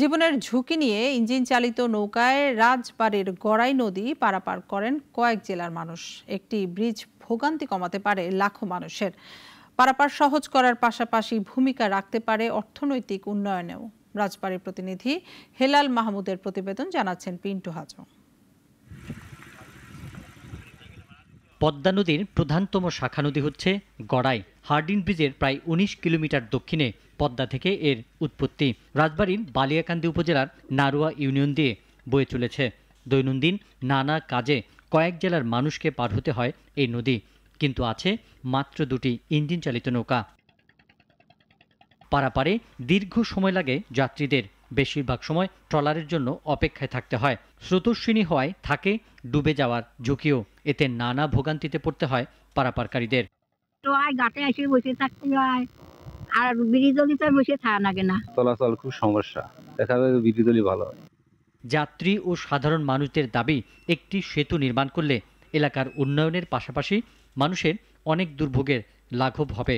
জীবনের ঝুঁকি নিয়ে ইঞ্জিন চালিত নৌকায় রাজবাড়ির গড়াই নদী পারাপার করেন কয়েক জেলার মানুষ একটি ব্রিজ ভোগান্তি কমাতে পারে লাখো মানুষের পারাপার সহজ করার পাশাপাশি ভূমিকা রাখতে পারে অর্থনৈতিক উন্নয়নেও রাজবাড়ির প্রতিনিধি হেলাল মাহমুদের প্রতিবেদন জানাচ্ছেন পিন্টু হাজং পদ্মা নদীর প্রধানতম শাখা নদী হচ্ছে গড়াই হার্ডিন ব্রিজের প্রায় ১৯ কিলোমিটার দক্ষিণে পদ্মা থেকে এর উৎপত্তি রাজবাড়ির বালিয়াকান্দি উপজেলার নারুয়া ইউনিয়ন দিয়ে বয়ে চলেছে দৈনন্দিন নানা কাজে কয়েক জেলার মানুষকে পার হতে হয় এই নদী কিন্তু আছে মাত্র দুটি ইঞ্জিন চালিত নৌকা পারাপারে দীর্ঘ সময় লাগে যাত্রীদের বেশিরভাগ সময় ট্রলারের জন্য অপেক্ষায় থাকতে হয় স্রোতস্বিনী হওয়ায় থাকে ডুবে যাওয়ার ঝুঁকিও এতে নানা ভোগান্তিতে পড়তে হয় পারাপারকারীদের তো আয় ঘাটে এসে বসে থাকতে হয় আর বিরিজলিতে বসে থাকা লাগে না চলাচল খুব সমস্যা দেখা যায় বিরিজলি ভালো যাত্রী ও সাধারণ মানুষদের দাবি একটি সেতু নির্মাণ করলে এলাকার উন্নয়নের পাশাপাশি মানুষের অনেক দুর্ভোগের লাঘব হবে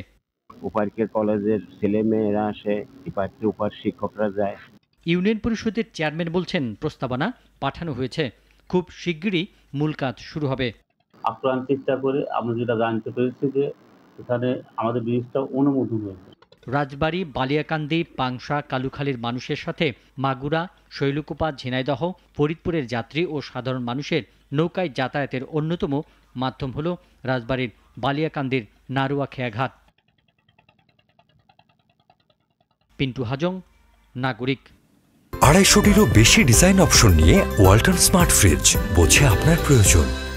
উপার্কের কলেজের ছেলে মেয়েরা আসে ইপারকে উপার শিক্ষকরা যায় ইউনিয়ন পরিষদের চেয়ারম্যান বলছেন প্রস্তাবনা পাঠানো হয়েছে খুব শিগগিরই মূল কাজ শুরু হবে আপ্রাণ করে আমরা যেটা জানতে পেরেছি যে এখানে আমাদের ব্রিজটা অনুমোদন হয়েছে রাজবাড়ী বালিয়াকান্দি পাংশা কালুখালীর মানুষের সাথে মাগুরা শৈলকুপা ঝিনাইদহ ফরিদপুরের যাত্রী ও সাধারণ মানুষের নৌকায় যাতায়াতের অন্যতম মাধ্যম হল রাজবাড়ির বালিয়াকান্দির নারুয়া খেয়াঘাট পিন্টু হাজং নাগরিক আড়াইশোটিরও বেশি ডিজাইন অপশন নিয়ে ওয়াল্টন স্মার্ট ফ্রিজ বোঝে আপনার প্রয়োজন